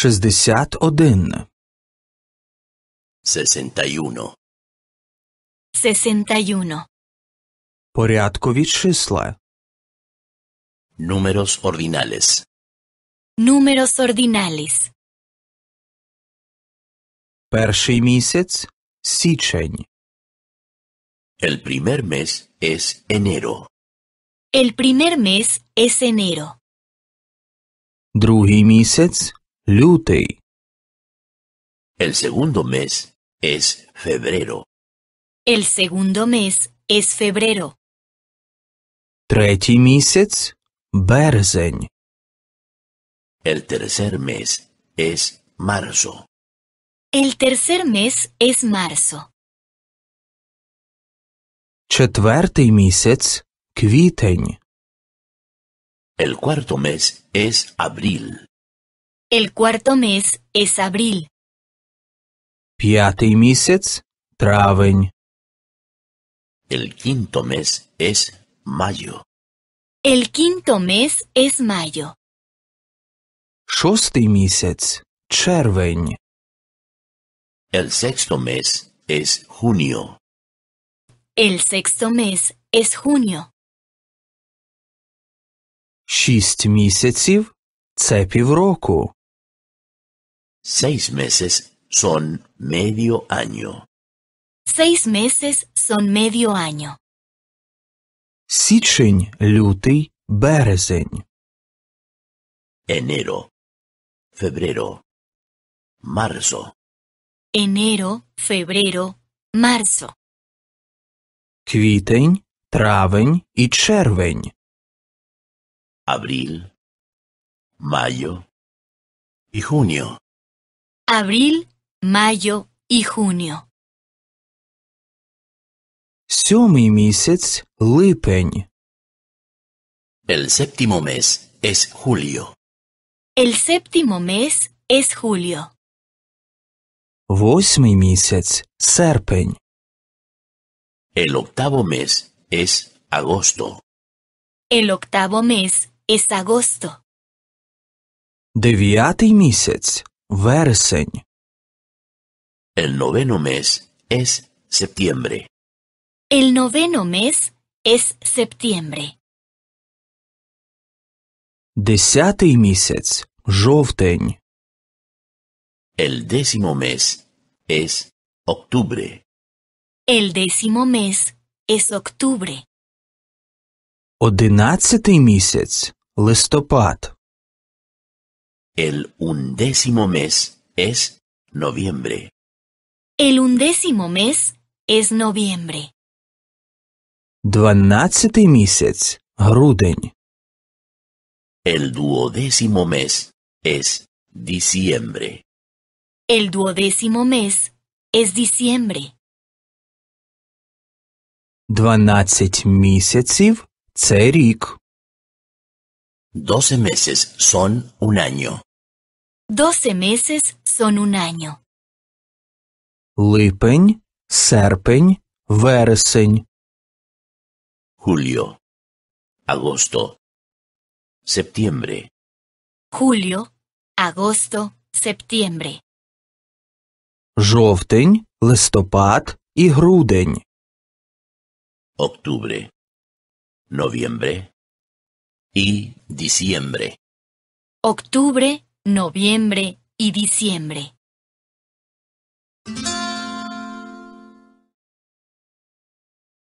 61 61 61 Порядкові числа Números ordinales Números ordinales Перший місяць січень El primer mes es enero. El primer mes es enero. Другий місяць el segundo mes es febrero. El segundo mes es febrero. El tercer mes es marzo. El tercer mes es marzo. El cuarto mes es abril. El cuarto mes es abril. Пятый месяц – травень. El quinto mes es mayo. El quinto mes es mayo. Шостий місяць червень. El sexto mes es junio. El sexto mes es junio. Шість місяців – це півроку. Seis meses son medio año. Seis meses son medio año. Січень, лютий, березень. Enero, febrero, marzo. Enero, febrero, marzo. Квітень, травень і червень. Abril, mayo y junio. Abril, mayo y junio. Сьомий місяць липень. El séptimo mes es julio. El séptimo mes es julio. El octavo mes es agosto. El octavo mes es agosto. Вересень. El noveno mes es septiembre. El noveno mes es septiembre. Десятий місяць жовтень. El décimo mes es octubre. El décimo mes es octubre. Одинадцятий місяць листопад. El undécimo mes es noviembre. El undécimo mes es noviembre. грудень. El duodécimo mes es diciembre. El duodécimo mes es diciembre. 12 місяців це Doce meses son un año. Doce meses son un año. Липень, серпень, вересень. Julio, agosto, septiembre. Julio, agosto, septiembre. Жовтень, листопад і грудень. Octubre, noviembre y diciembre. Octubre, noviembre y diciembre.